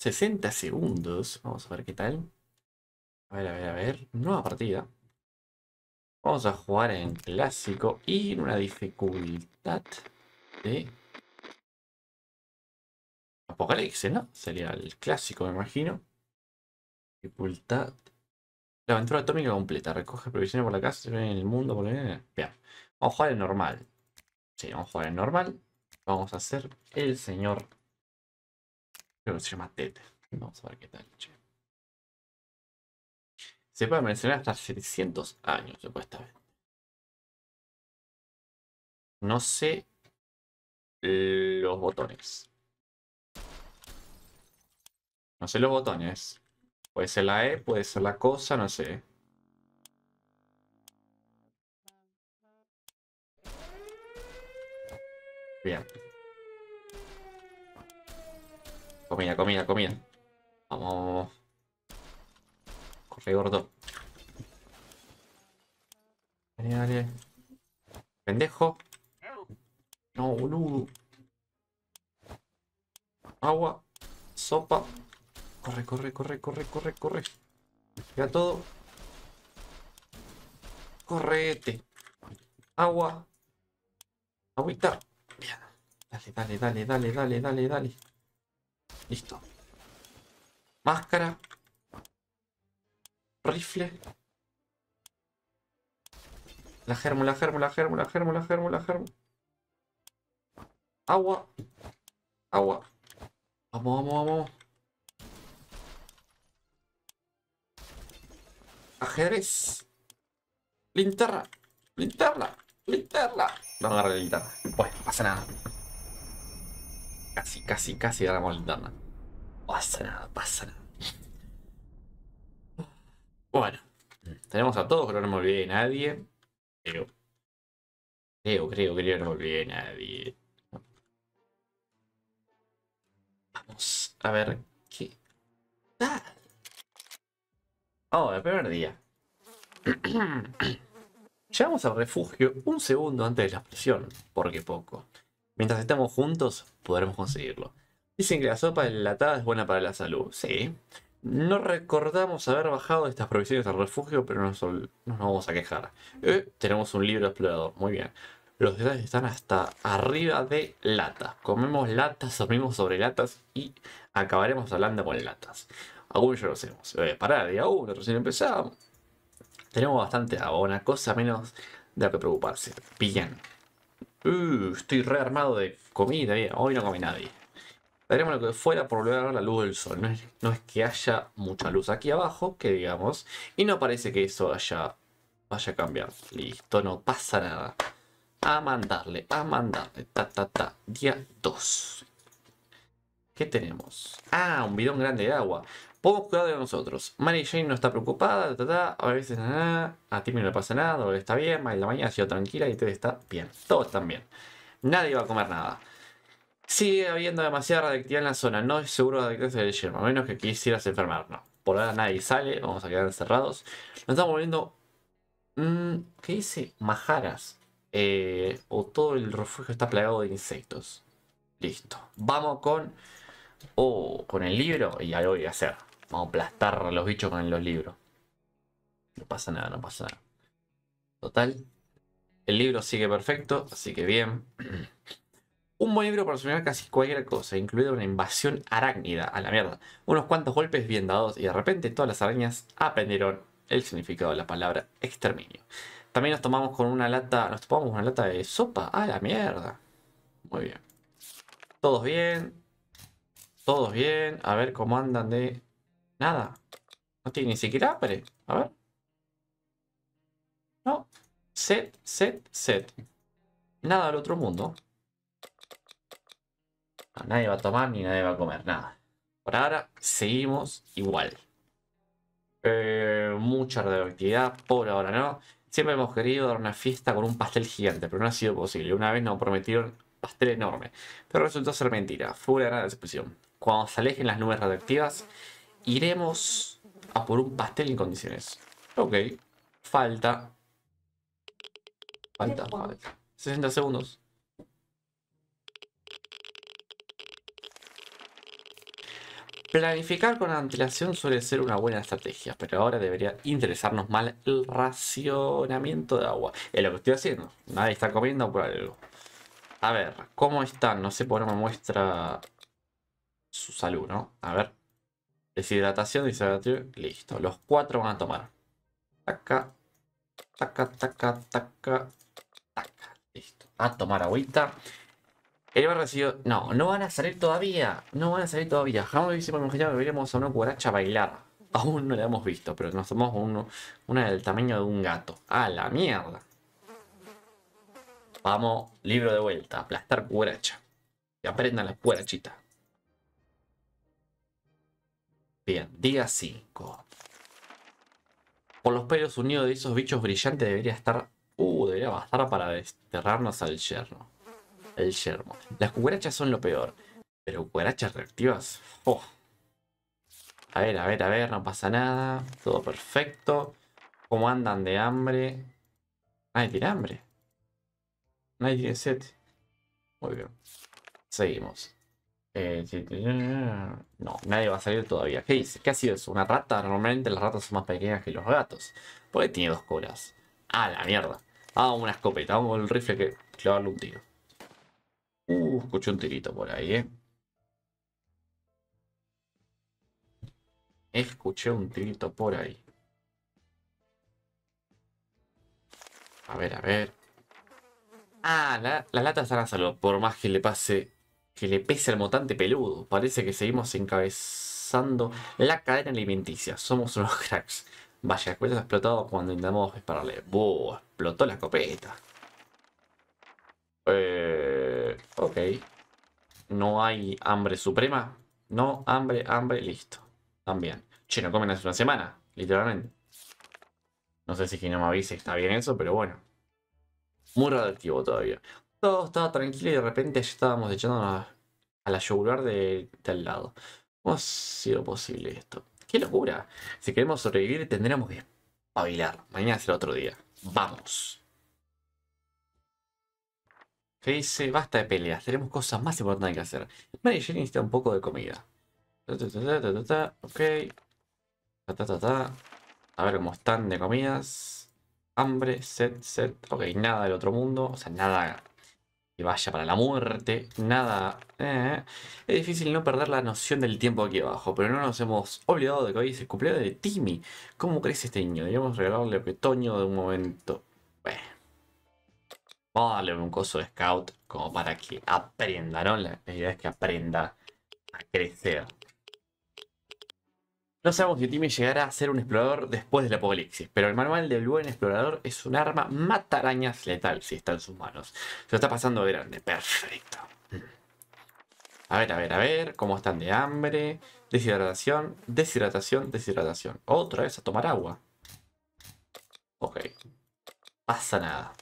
60 segundos. Vamos a ver qué tal. A ver, a ver, a ver. Nueva partida. Vamos a jugar en clásico y en una dificultad de... Apocalipsis, ¿no? Sería el clásico, me imagino. Dificultad. La aventura atómica completa. Recoge provisiones por la casa, se ve en el mundo, por la... Vamos a jugar en normal. Sí, vamos a jugar en normal. Vamos a hacer el señor Creo que se llama Tete, Vamos a ver qué tal, Se puede mencionar hasta 700 años, supuestamente. No sé eh, los botones. No sé los botones. Puede ser la E, puede ser la cosa, no sé. Bien. Comida, comida, comida. Vamos. Corre, gordo. Dale, dale. Pendejo. No, boludo. Agua. Sopa. Corre, corre, corre, corre, corre, corre. Ya todo. Correte. Agua. Agüita. Dale, dale, dale, dale, dale, dale, dale. Listo. Máscara. Rifle. La germo, la germo, la germo, la germo, la germo, Agua. Agua. Vamos, vamos, vamos. Ajedrez. Linterna. Linterna. Linterna. No agarré la linterna. Bueno, pasa nada. Casi, casi, casi agarramos la linterna pasa nada, pasa nada. Bueno, tenemos a todos, pero no me olvidé de nadie. Creo. Creo, creo, creo, no me olvidé de nadie. Vamos a ver qué. ¡Ah! Oh, el primer día. Llegamos al refugio un segundo antes de la explosión, porque poco. Mientras estamos juntos, podremos conseguirlo. Dicen que la sopa enlatada es buena para la salud. Sí. No recordamos haber bajado estas provisiones al refugio, pero no nos vamos a quejar. Eh, tenemos un libro explorador. Muy bien. Los detalles están hasta arriba de latas. Comemos latas, dormimos sobre latas y acabaremos hablando con latas. Aún ya lo hacemos. Eh, pará, día uno, recién empezamos. Tenemos bastante agua, una cosa menos de la que preocuparse. pillan uh, estoy rearmado de comida, Hoy no comí nadie daremos lo que fuera por volver lograr la luz del sol. No es, que haya mucha luz aquí abajo, que digamos, y no parece que eso haya, vaya a cambiar. Listo, no pasa nada. A mandarle, a mandarle, ta, ta, ta, día 2. ¿Qué tenemos? Ah, un bidón grande de agua. poco cuidado de nosotros. Mary Jane no está preocupada, ta, ta, a veces nada, a ti no le pasa nada, está bien, la mañana ha sido tranquila y todo está bien. todo está bien. Nadie va a comer nada. Sigue habiendo demasiada radioactividad en la zona, no es seguro de adaptarse del yermo, a menos que quisieras enfermar. No. Por ahora nadie sale, vamos a quedar encerrados. Nos estamos viendo mm, ¿Qué dice? Majaras. Eh, o todo el refugio está plagado de insectos. Listo. Vamos con. Oh, con el libro y algo voy a hacer. Vamos a aplastar a los bichos con los libros. No pasa nada, no pasa nada. Total. El libro sigue perfecto, así que bien. Un buen libro para soñar casi cualquier cosa, incluida una invasión arácnida a la mierda, unos cuantos golpes bien dados y de repente todas las arañas aprendieron el significado de la palabra exterminio. También nos tomamos con una lata, nos tomamos una lata de sopa a la mierda. Muy bien. Todos bien. Todos bien. A ver cómo andan de nada. No tiene ni siquiera hambre. A ver. No. Set, set, set. Nada al otro mundo nadie va a tomar ni nadie va a comer nada. Por ahora seguimos igual. Eh, mucha radioactividad, por ahora no. Siempre hemos querido dar una fiesta con un pastel gigante, pero no ha sido posible. Una vez nos prometieron pastel enorme, pero resultó ser mentira. Fue una gran decepción. Cuando se alejen las nubes radioactivas, iremos a por un pastel en condiciones. Ok, Falta, falta. 60 segundos. Planificar con antelación suele ser una buena estrategia, pero ahora debería interesarnos más el racionamiento de agua. Es lo que estoy haciendo. Nadie está comiendo por algo. A ver, ¿cómo están? No sé por qué me muestra su salud, ¿no? A ver. Deshidratación, deshidratación. Listo. Los cuatro van a tomar. Taca, taca, taca, taca, taca. Listo. A tomar agüita. El barrio no, no van a salir todavía, no van a salir todavía. Jamás hicimos que a una curacha bailar. Aún no la hemos visto, pero no somos uno, una del tamaño de un gato. ¡A la mierda! Vamos, libro de vuelta, aplastar curacha Y aprendan la curachitas. Bien, día 5. Por los pelos unidos de esos bichos brillantes debería estar... Uh, debería bastar para desterrarnos al yerno el yermo. Las cucarachas son lo peor, pero cucarachas reactivas. A ver, a ver, a ver, no pasa nada. Todo perfecto. ¿Cómo andan de hambre? Nadie tiene hambre. Nadie tiene sed. Muy bien. Seguimos. Eh, no, nadie va a salir todavía. ¿Qué dice? ¿Qué ha sido eso? ¿Una rata? Normalmente las ratas son más pequeñas que los gatos. Porque tiene dos colas. A la mierda. Vamos Ah, una escopeta. Vamos el rifle que clavarle un tiro. Uh, escuché un tirito por ahí, ¿eh? Escuché un tirito por ahí. A ver, a ver. Ah, la, lata estará salvo. Por más que le pase. Que le pese al motante peludo. Parece que seguimos encabezando la cadena alimenticia. Somos unos cracks. Vaya, cuello ha explotado cuando intentamos dispararle. ¡Buah! Explotó la escopeta. Eh. Ok. No hay hambre suprema. No, hambre, hambre, listo. También. Che, no comen hace una semana, literalmente. No sé si que no me avise está bien eso, pero bueno. Muy reactivo todavía. Todo estaba tranquilo y de repente ya estábamos echándonos a la yugular de, lado. ¿Cómo ha sido posible esto? ¡Qué locura! Si queremos sobrevivir tendremos que espabilar. Mañana será otro día. ¡Vamos! que dice, basta de peleas, tenemos cosas más importantes que hacer. Mary Jane necesita un poco de comida. ok. A ver cómo están de comidas. Hambre, set, set. Ok, nada del otro mundo. O sea, nada que vaya para la muerte. Nada. Eh. Es difícil no perder la noción del tiempo aquí abajo, pero no nos hemos olvidado de que hoy es el cumpleaños de Timmy. ¿Cómo crece este niño? Debemos regalarle petoño de un momento darle un coso de scout como para que aprenda, ¿no? La, idea es que aprenda a crecer. No sabemos si Timmy llegará a ser un explorador después del apocalipsis, pero el manual del buen explorador es un arma matarañas letal si está en sus manos. Se lo está pasando grande, perfecto. A ver, a ver, a ver, cómo están de hambre, deshidratación, deshidratación, deshidratación. Otra vez a tomar agua. Ok, pasa nada.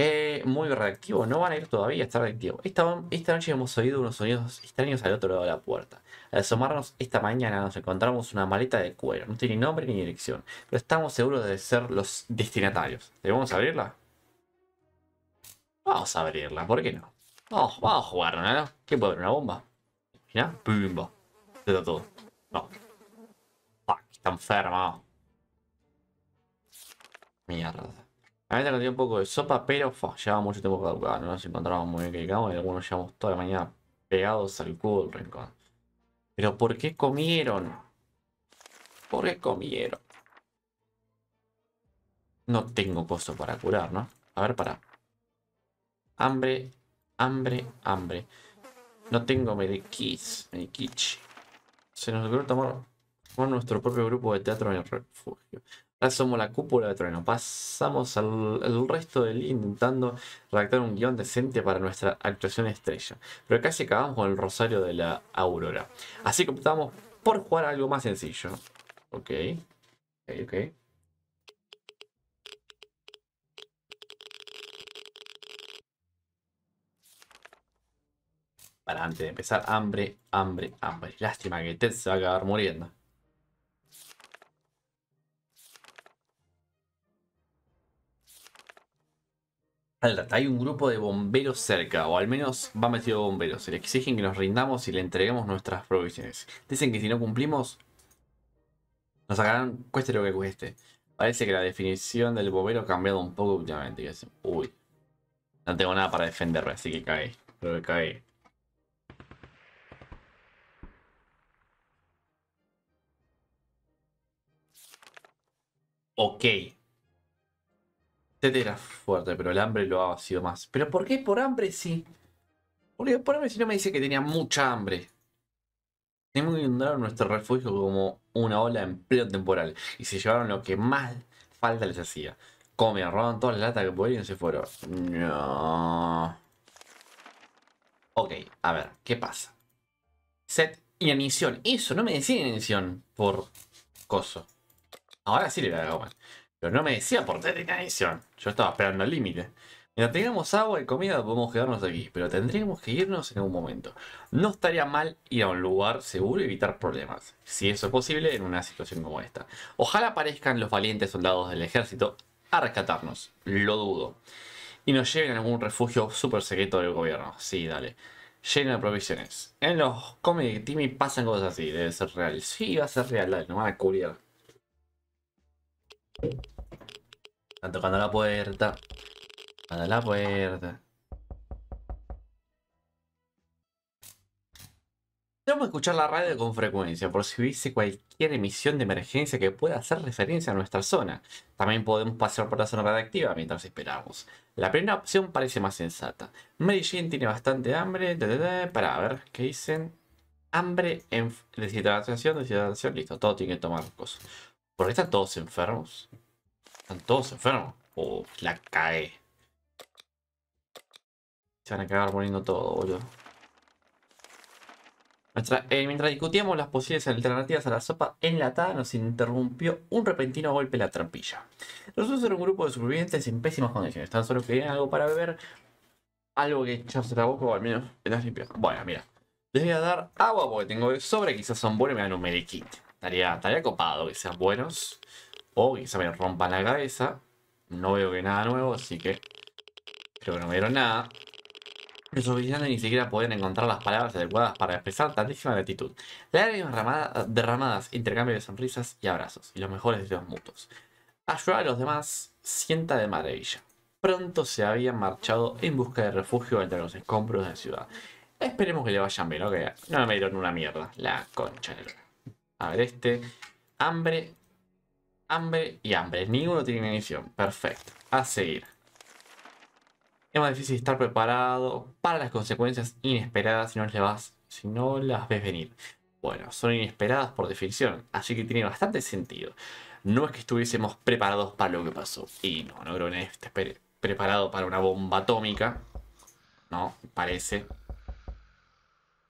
Eh, muy reactivo, no van a ir todavía, estar reactivo. Esta, esta noche hemos oído unos sonidos extraños al otro lado de la puerta. Al asomarnos esta mañana nos encontramos una maleta de cuero, no tiene nombre ni dirección, pero estamos seguros de ser los destinatarios. ¿Debemos abrirla? Vamos a abrirla, ¿por qué no? Vamos, a jugar, ¿no? ¿Qué puede haber? ¿Una bomba? Ya, Se da todo. No. está enfermo. Mierda. A mí me un poco de sopa, pero fa, llevaba mucho tiempo para No nos encontrábamos muy bien que y algunos llevamos toda la mañana pegados al cubo del rincón. Pero ¿por qué comieron? ¿Por qué comieron? No tengo costo para curar, ¿no? A ver, para. Hambre, hambre, hambre. No tengo medikits, Medikits. Se nos ocurrió tomar nuestro propio grupo de teatro en el refugio somos la cúpula de trueno. Pasamos al, resto del intentando redactar un guión decente para nuestra actuación estrella. Pero casi acabamos con el rosario de la aurora. Así que optamos por jugar algo más sencillo. Ok. Ok, ok. Para antes de empezar, hambre, hambre, hambre. Lástima que Ted se va a acabar muriendo. hay un grupo de bomberos cerca, o al menos va metido bomberos. Se le exigen que nos rindamos y le entreguemos nuestras provisiones. Dicen que si no cumplimos, nos sacarán cueste lo que cueste. Parece que la definición del bombero ha cambiado un poco últimamente. Uy, no tengo nada para defenderme, así que cae. Creo que cae. Ok. Tete era fuerte, pero el hambre lo ha sido más. ¿Pero por qué por hambre sí? Porque por hambre si no me dice que tenía mucha hambre. Tenemos que inundar nuestro refugio como una ola de empleo temporal. Y se llevaron lo que más falta les hacía. Come, robaron todas las latas que podían y se fueron. No. Ok, a ver, ¿qué pasa? Set y emisión. Eso, no me decía emisión por coso. Ahora sí le voy a comer. Pero no me decía por de Yo estaba esperando el límite. Mientras tengamos agua y comida podemos quedarnos aquí, pero tendríamos que irnos en algún momento. No estaría mal ir a un lugar seguro y evitar problemas, si eso es posible en una situación como esta. Ojalá aparezcan los valientes soldados del ejército a rescatarnos, lo dudo. Y nos lleven a algún refugio súper secreto del gobierno. Sí, dale. Lleno de provisiones. En los comedy Timmy pasan cosas así, debe ser real. Sí, va a ser real, no van a cubrir. Están tocando la puerta. Tocando la puerta. Tenemos que escuchar la radio con frecuencia por si hubiese cualquier emisión de emergencia que pueda hacer referencia a nuestra zona. También podemos pasar por la zona radiactiva mientras esperamos. La primera opción parece más sensata. Medellín tiene bastante hambre. Para ver qué dicen. Hambre en deshidratación, deshidratación. Listo, todo tiene que tomar cosas. ¿Por qué están todos enfermos? Están todos enfermos. Oh, la cae. Se van a cagar poniendo todo, boludo. Eh, mientras discutíamos las posibles alternativas a la sopa enlatada, nos interrumpió un repentino golpe en la trampilla. Nosotros era un grupo de supervivientes en pésimas condiciones. Tan solo querían algo para beber, algo que echarse la boca o al menos Bueno, mira. Les voy a dar agua porque tengo sobre, quizás son buenos y me dan un Estaría, copado que sean buenos. O se me rompan la cabeza. No veo que nada nuevo, así que... Creo que no dieron nada. Los oficiales ni siquiera Pueden encontrar las palabras adecuadas para expresar tantísima gratitud. Lágrimas derramadas, derramadas, intercambio de sonrisas y abrazos, y los mejores deseos mutuos. Ayudar a los demás sienta de maravilla. Pronto se habían marchado en busca de refugio entre los escombros de la ciudad. Esperemos que le vayan bien, ok. No me dieron una mierda. La concha de la a ver este. Hambre, hambre y hambre. Ninguno tiene medición, Perfecto. A seguir. Es más difícil estar preparado para las consecuencias inesperadas si no, si no las ves venir. Bueno, son inesperadas por definición, así que tiene bastante sentido. No es que estuviésemos preparados para lo que pasó. Y no, no creo que preparado para una bomba atómica. No, parece.